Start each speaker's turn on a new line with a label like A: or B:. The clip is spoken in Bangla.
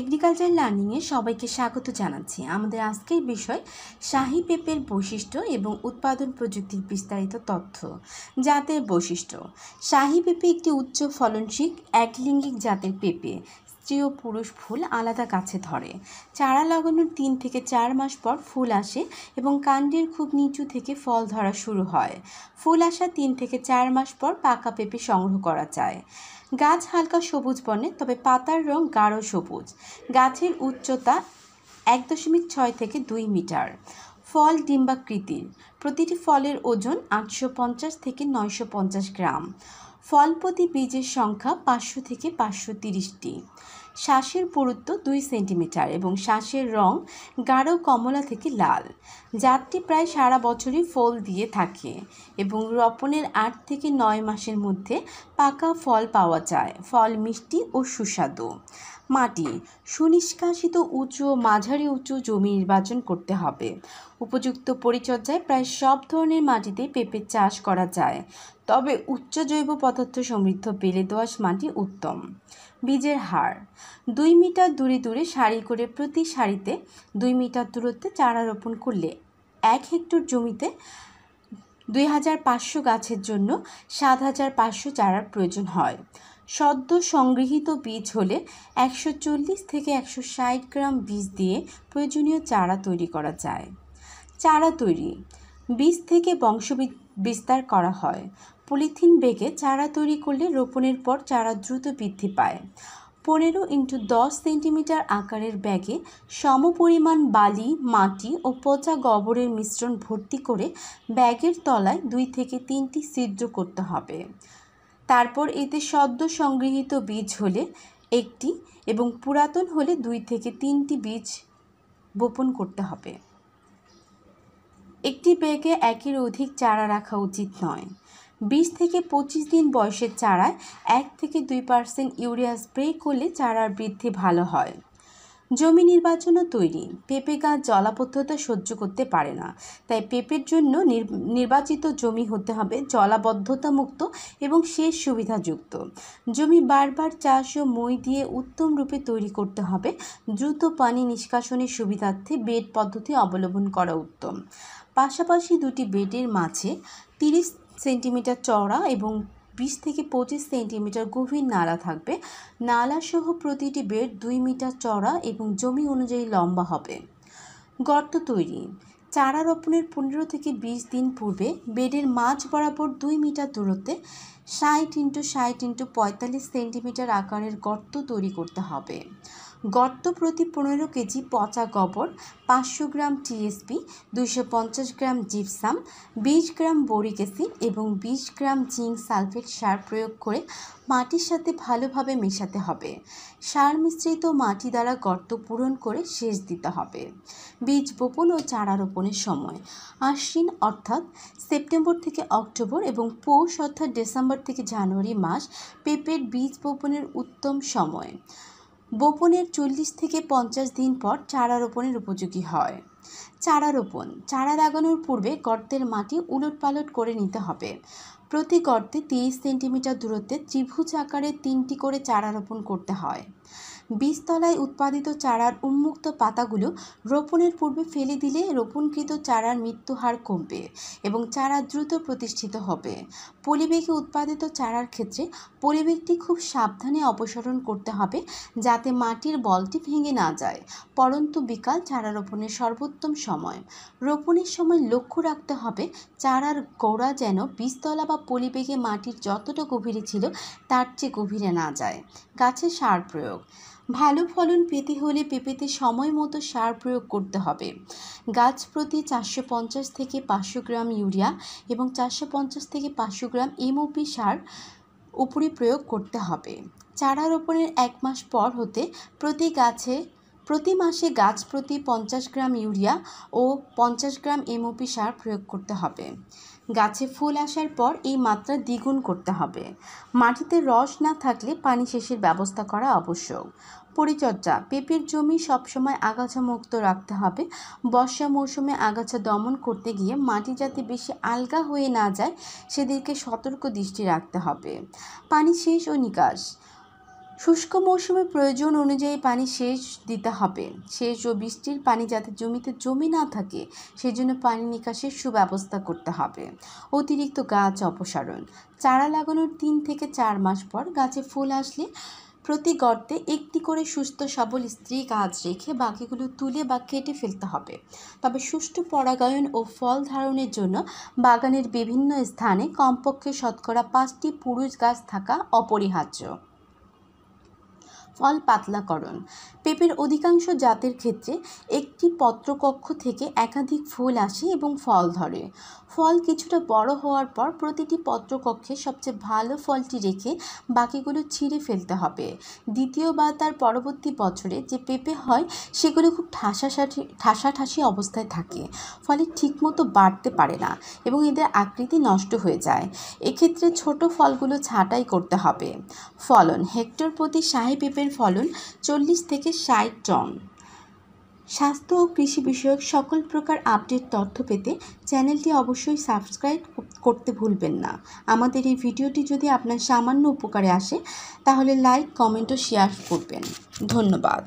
A: এগ্রিকালচার লার্নিংয়ে সবাইকে স্বাগত জানাচ্ছি আমাদের আজকের বিষয় শাহি পেঁপের বৈশিষ্ট্য এবং উৎপাদন প্রযুক্তির বিস্তারিত তথ্য জাতের বৈশিষ্ট্য শাহি পেঁপে একটি উচ্চ ফলনশীল একলিঙ্গিক জাতের পেঁপে স্ত্রী ও পুরুষ ফুল আলাদা গাছে ধরে চারা লাগানোর তিন থেকে চার মাস পর ফুল আসে এবং কাণ্ডের খুব নিচু থেকে ফল ধরা শুরু হয় ফুল আসা তিন থেকে চার মাস পর পাকা পেঁপে সংগ্রহ করা যায় গাছ হালকা সবুজ বনে তবে পাতার রং গাঢ় সবুজ গাছের উচ্চতা এক দশমিক ছয় থেকে দুই মিটার ফল ডিম্বাকৃতির প্রতিটি ফলের ওজন আটশো পঞ্চাশ থেকে নয়শো পঞ্চাশ গ্রাম প্রতি বীজের সংখ্যা পাঁচশো থেকে পাঁচশো তিরিশটি শ্বাসের পুরুত্ব দুই সেন্টিমিটার এবং শ্বাসের রং গাঢ় কমলা থেকে লাল জাতটি প্রায় সারা বছরই ফল দিয়ে থাকে এবং রোপণের আট থেকে নয় মাসের মধ্যে পাকা ফল পাওয়া যায় ফল মিষ্টি ও সুস্বাদু মাটি সুনিষ্কাশিত উঁচু ও মাঝারি উঁচু জমি নির্বাচন করতে হবে উপযুক্ত পরিচর্যায় প্রায় সব ধরনের মাটিতে পেঁপে চাষ করা যায় তবে উচ্চ জৈব পদার্থ সমৃদ্ধ বেলে দোয়াশ মাটি উত্তম বীজের হার দুই মিটার দূরে দূরে সারি করে প্রতি সারিতে দুই মিটার দূরত্বে চারা রোপণ করলে এক হেক্টর জমিতে দুই হাজার পাঁচশো গাছের জন্য সাত হাজার পাঁচশো চারার প্রয়োজন হয় সদ্য সংগৃহীত বীজ হলে একশো চল্লিশ থেকে একশো ষাট গ্রাম বীজ দিয়ে প্রয়োজনীয় চারা তৈরি করা যায় চারা তৈরি বীজ থেকে বংশ বিস্তার করা হয় পলিথিন বেগে চারা তৈরি করলে রোপণের পর চারা দ্রুত বৃদ্ধি পায় পনেরো ইন্টু দশ সেন্টিমিটার আকারের ব্যাগে সম পরিমাণ বালি মাটি ও পচা গোবরের মিশ্রণ ভর্তি করে ব্যাগের তলায় দুই থেকে তিনটি ছিদ্র করতে হবে তারপর এতে সদ্য সংগৃহীত বীজ হলে একটি এবং পুরাতন হলে দুই থেকে তিনটি বীজ বপন করতে হবে একটি ব্যাগে একের অধিক চারা রাখা উচিত নয় বিশ থেকে পঁচিশ দিন বয়সের চারায় এক থেকে দুই পার্সেন্ট ইউরিয়া স্প্রে করলে চারার বৃদ্ধি ভালো হয় জমি নির্বাচনও তৈরি পেঁপে গাছ জলাবদ্ধতা সহ্য করতে পারে না তাই পেঁপের জন্য নির্বাচিত জমি হতে হবে জলাবদ্ধতামুক্ত এবং সেচ সুবিধাযুক্ত জমি বারবার চাষ ও মই দিয়ে উত্তম রূপে তৈরি করতে হবে দ্রুত পানি নিষ্কাশনের সুবিধার্থে বেড পদ্ধতি অবলম্বন করা উত্তম পাশাপাশি দুটি বেডের মাঝে তিরিশ সেন্টিমিটার চওড়া এবং বিশ থেকে পঁচিশ সেন্টিমিটার গভীর নালা থাকবে নালাসহ প্রতিটি বেড দুই মিটার চড়া এবং জমি অনুযায়ী লম্বা হবে গর্ত তৈরি চারা রোপণের পনেরো থেকে বিশ দিন পূর্বে বেডের মাঝ বরাবর দুই মিটার দূরত্বে ষাট ইন্টু ষাট ইন্টু পঁয়তাল্লিশ সেন্টিমিটার আকারের গর্ত তৈরি করতে হবে গর্ত প্রতি পনেরো কেজি পচা গোবর পাঁচশো গ্রাম টিএসপি দুইশো পঞ্চাশ গ্রাম জিপসাম বিশ গ্রাম বরিক অ্যাসিড এবং বিশ গ্রাম জিঙ্ক সালফেট সার প্রয়োগ করে মাটির সাথে ভালোভাবে মেশাতে হবে সার মিশ্রিত মাটি দ্বারা গর্ত পূরণ করে সেচ দিতে হবে বীজ বপন ও চারা রোপণের সময় আশ্বিন অর্থাৎ সেপ্টেম্বর থেকে অক্টোবর এবং পৌষ অর্থাৎ ডিসেম্বর ডিসেম্বর থেকে জানুয়ারি মাস পেঁপের বীজ বপনের উত্তম সময় বপনের চল্লিশ থেকে পঞ্চাশ দিন পর চারা রোপণের উপযোগী হয় চারা রোপণ চারা লাগানোর পূর্বে গর্তের মাটি উলটপালট করে নিতে হবে প্রতি গর্তে তিরিশ সেন্টিমিটার দূরত্বে ত্রিভুজ আকারে তিনটি করে চারা রোপণ করতে হয় বীজতলায় উৎপাদিত চারার উন্মুক্ত পাতাগুলো রোপণের পূর্বে ফেলে দিলে রোপণকৃত চারার মৃত্যু হার কমবে এবং চারা দ্রুত প্রতিষ্ঠিত হবে পলিবেগে উৎপাদিত চারার ক্ষেত্রে পলিবেগটি খুব সাবধানে অপসারণ করতে হবে যাতে মাটির বলটি ভেঙে না যায় পরন্তু বিকাল চারা রোপণের সর্বোত্তম সময় রোপণের সময় লক্ষ্য রাখতে হবে চারার গোড়া যেন বীজতলা বা পলিবেগে মাটির যতটা গভীরে ছিল তার চেয়ে গভীরে না যায় গাছে সার প্রয়োগ ভালো ফলন পেতে হলে পেঁপেতে সময় মতো সার প্রয়োগ করতে হবে গাছ প্রতি চারশো পঞ্চাশ থেকে পাঁচশো গ্রাম ইউরিয়া এবং চারশো পঞ্চাশ থেকে পাঁচশো গ্রাম এমওপি সার উপরে প্রয়োগ করতে হবে চারা রোপণের এক মাস পর হতে প্রতি গাছে প্রতি মাসে গাছ প্রতি পঞ্চাশ গ্রাম ইউরিয়া ও পঞ্চাশ গ্রাম এমওপি সার প্রয়োগ করতে হবে গাছে ফুল আসার পর এই মাত্রা দ্বিগুণ করতে হবে মাটিতে রস না থাকলে পানি শেষের ব্যবস্থা করা আবশ্যক পরিচর্যা পেঁপের জমি সবসময় আগাছা মুক্ত রাখতে হবে বর্ষা মৌসুমে আগাছা দমন করতে গিয়ে মাটি যাতে বেশি আলগা হয়ে না যায় সেদিকে সতর্ক দৃষ্টি রাখতে হবে পানি শেষ ও নিকাশ শুষ্ক মৌসুমে প্রয়োজন অনুযায়ী পানি সেচ দিতে হবে সেচ ও বৃষ্টির পানি যাতে জমিতে জমি না থাকে সেই জন্য পানি নিকাশের সুব্যবস্থা করতে হবে অতিরিক্ত গাছ অপসারণ চারা লাগানোর তিন থেকে চার মাস পর গাছে ফুল আসলে প্রতি গর্তে একটি করে সুস্থ সবল স্ত্রী গাছ রেখে বাকিগুলো তুলে বা কেটে ফেলতে হবে তবে সুষ্ঠু পরাগায়ন ও ফল ধারণের জন্য বাগানের বিভিন্ন স্থানে কমপক্ষে শতকরা পাঁচটি পুরুষ গাছ থাকা অপরিহার্য ফল পাতলাকরণ পেঁপের অধিকাংশ জাতের ক্ষেত্রে এক একটি পত্রকক্ষ থেকে একাধিক ফুল আসে এবং ফল ধরে ফল কিছুটা বড় হওয়ার পর প্রতিটি পত্রকক্ষে সবচেয়ে ভালো ফলটি রেখে বাকিগুলো ছিঁড়ে ফেলতে হবে দ্বিতীয় বা তার পরবর্তী বছরে যে পেঁপে হয় সেগুলো খুব ঠাসাঠাসি ঠাসাঠাসি অবস্থায় থাকে ফলে ঠিকমতো বাড়তে পারে না এবং এদের আকৃতি নষ্ট হয়ে যায় এক্ষেত্রে ছোট ফলগুলো ছাঁটাই করতে হবে ফলন হেক্টর প্রতি শাহী পেঁপের ফলন চল্লিশ থেকে ষাট টন স্বাস্থ্য ও কৃষি বিষয়ক সকল প্রকার আপডেট তথ্য পেতে চ্যানেলটি অবশ্যই সাবস্ক্রাইব করতে ভুলবেন না আমাদের এই ভিডিওটি যদি আপনার সামান্য উপকারে আসে তাহলে লাইক কমেন্ট ও শেয়ার করবেন ধন্যবাদ